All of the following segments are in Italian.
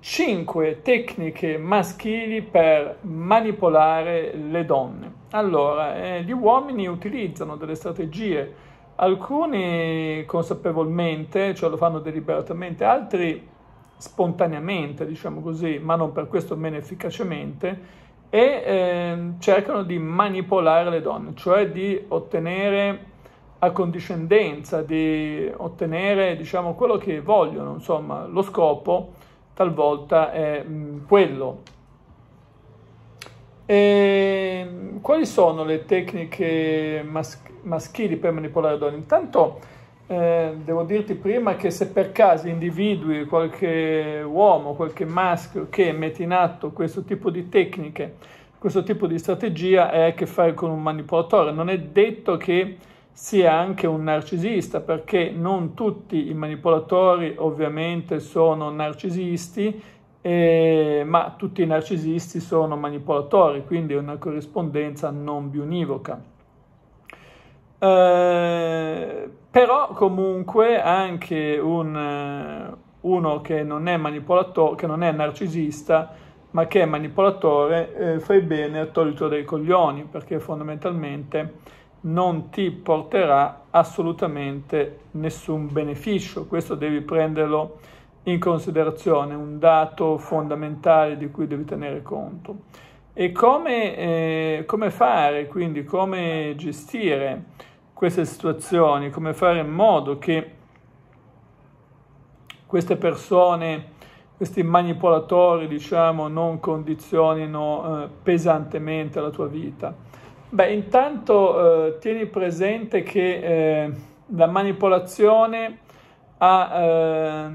5 tecniche maschili per manipolare le donne. Allora, eh, gli uomini utilizzano delle strategie, alcuni consapevolmente, cioè lo fanno deliberatamente, altri spontaneamente, diciamo così, ma non per questo meno efficacemente, e eh, cercano di manipolare le donne, cioè di ottenere accondiscendenza, di ottenere diciamo, quello che vogliono, insomma, lo scopo talvolta è mm, quello. E ehm, quali sono le tecniche mas- maschili per manipolare donne? Intanto eh, devo dirti prima che se per caso individui qualche uomo, qualche maschio che mette in atto questo tipo di tecniche, questo tipo di strategia è a che fare con un manipolatore, non è detto che sia anche un narcisista, perché non tutti i manipolatori ovviamente sono narcisisti, eh, ma tutti i narcisisti sono manipolatori, quindi è una corrispondenza non bionivoca. Eh, però comunque anche un, uno che non è manipolatore, che non è narcisista, ma che è manipolatore, eh, fai bene a toglierlo dai coglioni, perché fondamentalmente non ti porterà assolutamente nessun beneficio. Questo devi prenderlo in considerazione, un dato fondamentale di cui devi tenere conto. E come, eh, come fare, quindi come gestire queste situazioni, come fare in modo che queste persone, questi manipolatori, diciamo, non condizionino eh, pesantemente la tua vita. Beh, intanto eh, tieni presente che eh, la manipolazione ha eh,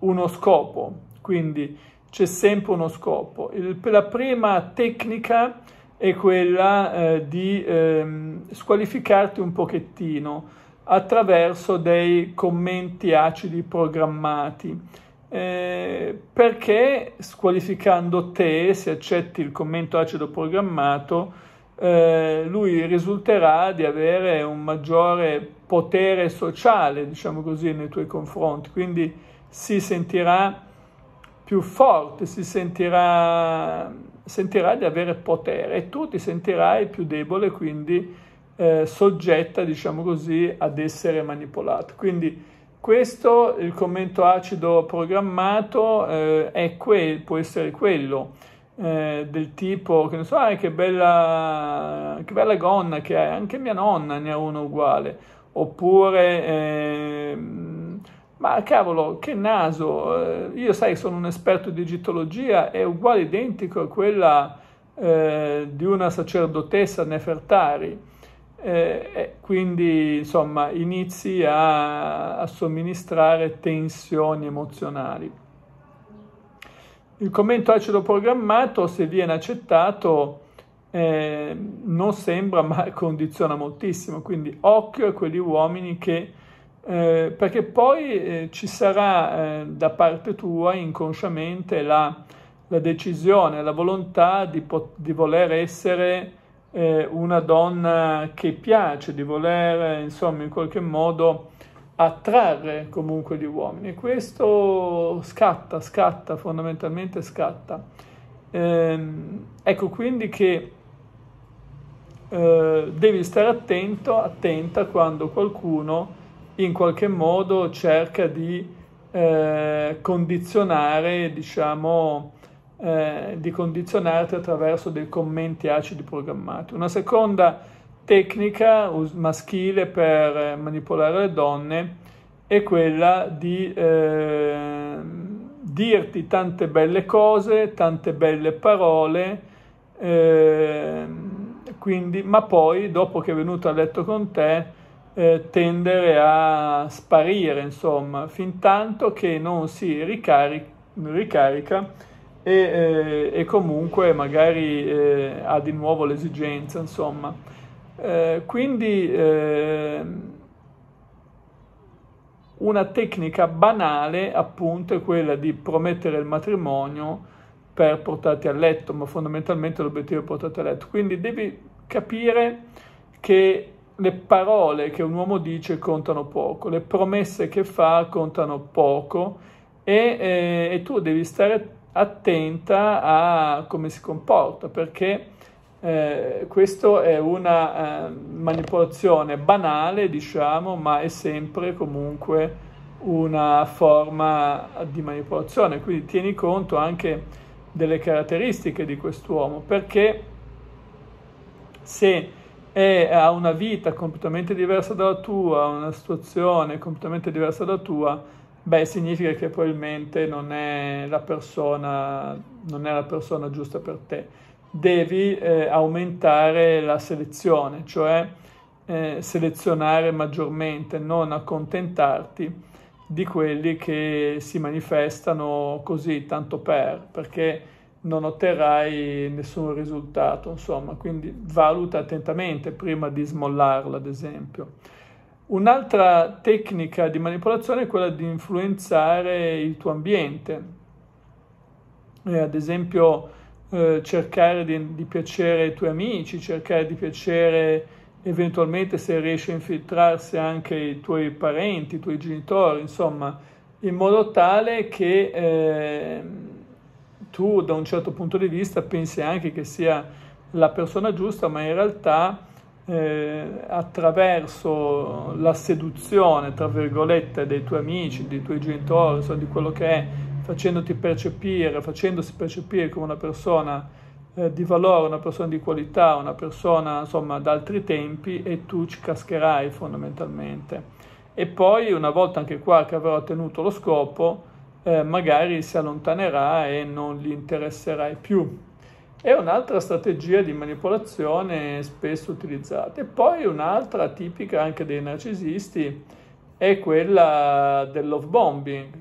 uno scopo, quindi c'è sempre uno scopo. Il, la prima tecnica è quella eh, di ehm, squalificarti un pochettino attraverso dei commenti acidi programmati. Eh, perché squalificando te, se accetti il commento acido programmato, eh, lui risulterà di avere un maggiore potere sociale, diciamo così, nei tuoi confronti, quindi si sentirà più forte, si sentirà, sentirà di avere potere e tu ti sentirai più debole, quindi eh, soggetta, diciamo così, ad essere manipolato. Quindi questo, il commento acido programmato, eh, è quel, può essere quello eh, del tipo che ne so, ah, che bella, che bella gonna che hai anche mia nonna ne ha uno uguale, oppure eh, ma cavolo, che naso, eh, io sai sono un esperto di egittologia, è uguale identico a quella eh, di una sacerdotessa Nefertari. Eh, quindi insomma inizi a, a somministrare tensioni emozionali. Il commento acido programmato, se viene accettato, eh, non sembra ma condiziona moltissimo, quindi occhio a quegli uomini che, eh, perché poi eh, ci sarà eh, da parte tua inconsciamente la, la decisione, la volontà di, pot- di voler essere eh, una donna che piace, di voler insomma in qualche modo attrarre comunque gli uomini. Questo scatta, scatta, fondamentalmente scatta. Ehm, ecco quindi che eh, devi stare attento, attenta quando qualcuno in qualche modo cerca di eh, condizionare, diciamo, eh, di condizionarti attraverso dei commenti acidi programmati. Una seconda tecnica maschile per eh, manipolare le donne è quella di eh, dirti tante belle cose, tante belle parole, eh, quindi, ma poi dopo che è venuto a letto con te eh, tendere a sparire, insomma, fin tanto che non si ricari- ricarica e, eh, e, comunque magari eh, ha di nuovo l'esigenza, insomma. Eh, quindi eh, una tecnica banale appunto è quella di promettere il matrimonio per portarti a letto, ma fondamentalmente l'obiettivo è portarti a letto. Quindi devi capire che le parole che un uomo dice contano poco, le promesse che fa contano poco e, eh, e tu devi stare attenta a come si comporta perché eh, questa è una eh, manipolazione banale, diciamo, ma è sempre comunque una forma di manipolazione, quindi tieni conto anche delle caratteristiche di quest'uomo, perché se è, ha una vita completamente diversa dalla tua, una situazione completamente diversa dalla tua, beh, significa che probabilmente non è la persona, non è la persona giusta per te devi eh, aumentare la selezione, cioè eh, selezionare maggiormente, non accontentarti di quelli che si manifestano così tanto per, perché non otterrai nessun risultato, insomma, quindi valuta attentamente prima di smollarla, ad esempio. Un'altra tecnica di manipolazione è quella di influenzare il tuo ambiente. Eh, ad esempio, eh, cercare di, di, piacere ai tuoi amici, cercare di piacere eventualmente se riesci a infiltrarsi anche i tuoi parenti, i tuoi genitori, insomma, in modo tale che eh, tu da un certo punto di vista pensi anche che sia la persona giusta, ma in realtà eh, attraverso la seduzione, tra virgolette, dei tuoi amici, dei tuoi genitori, insomma, di quello che è, facendoti percepire, facendosi percepire come una persona eh, di valore, una persona di qualità, una persona insomma da altri tempi e tu ci cascherai fondamentalmente. E poi una volta anche qua che avrò ottenuto lo scopo, eh, magari si allontanerà e non gli interesserai più. È un'altra strategia di manipolazione spesso utilizzata. E poi un'altra tipica anche dei narcisisti è quella del love bombing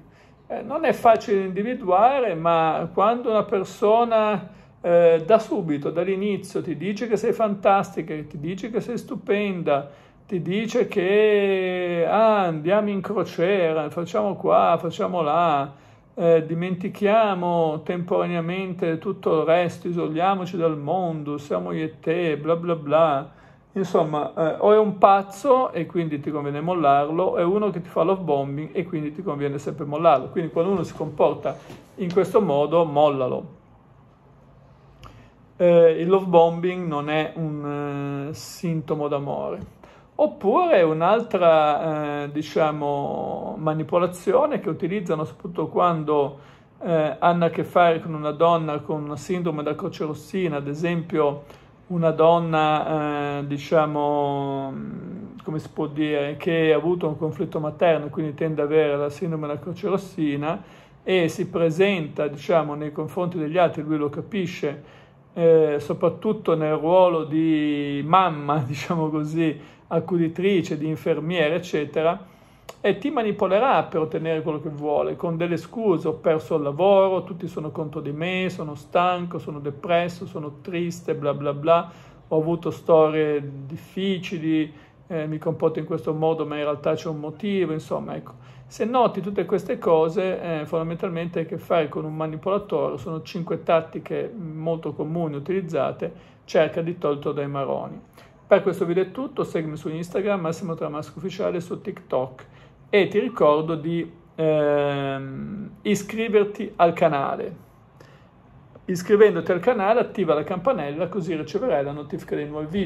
eh, non è facile individuare, ma quando una persona eh, da subito, dall'inizio, ti dice che sei fantastica, ti dice che sei stupenda, ti dice che ah, andiamo in crociera, facciamo qua, facciamo là, eh, dimentichiamo temporaneamente tutto il resto, isoliamoci dal mondo, siamo io e te, bla bla bla. Insomma, eh, o è un pazzo e quindi ti conviene mollarlo, o è uno che ti fa love bombing e quindi ti conviene sempre mollarlo. Quindi quando uno si comporta in questo modo, mollalo. Eh, il love bombing non è un eh, sintomo d'amore. Oppure un'altra, eh, diciamo, manipolazione che utilizzano soprattutto quando eh, hanno a che fare con una donna con una sindrome da croce rossina, ad esempio una donna, eh, diciamo, come si può dire, che ha avuto un conflitto materno, quindi tende ad avere la sindrome della croce rossina e si presenta, diciamo, nei confronti degli altri, lui lo capisce, eh, soprattutto nel ruolo di mamma, diciamo così, accuditrice, di infermiera, eccetera, e ti manipolerà per ottenere quello che vuole, con delle scuse, ho perso il lavoro, tutti sono contro di me, sono stanco, sono depresso, sono triste, bla bla bla, ho avuto storie difficili, eh, mi comporto in questo modo ma in realtà c'è un motivo, insomma ecco. Se noti tutte queste cose, eh, fondamentalmente hai a che fare con un manipolatore, sono cinque tattiche molto comuni utilizzate, cerca di toglierlo dai maroni. Per questo video è tutto, seguimi su Instagram, Massimo Tramasco Ufficiale su TikTok e ti ricordo di ehm, iscriverti al canale. Iscrivendoti al canale attiva la campanella così riceverai la notifica dei nuovi video.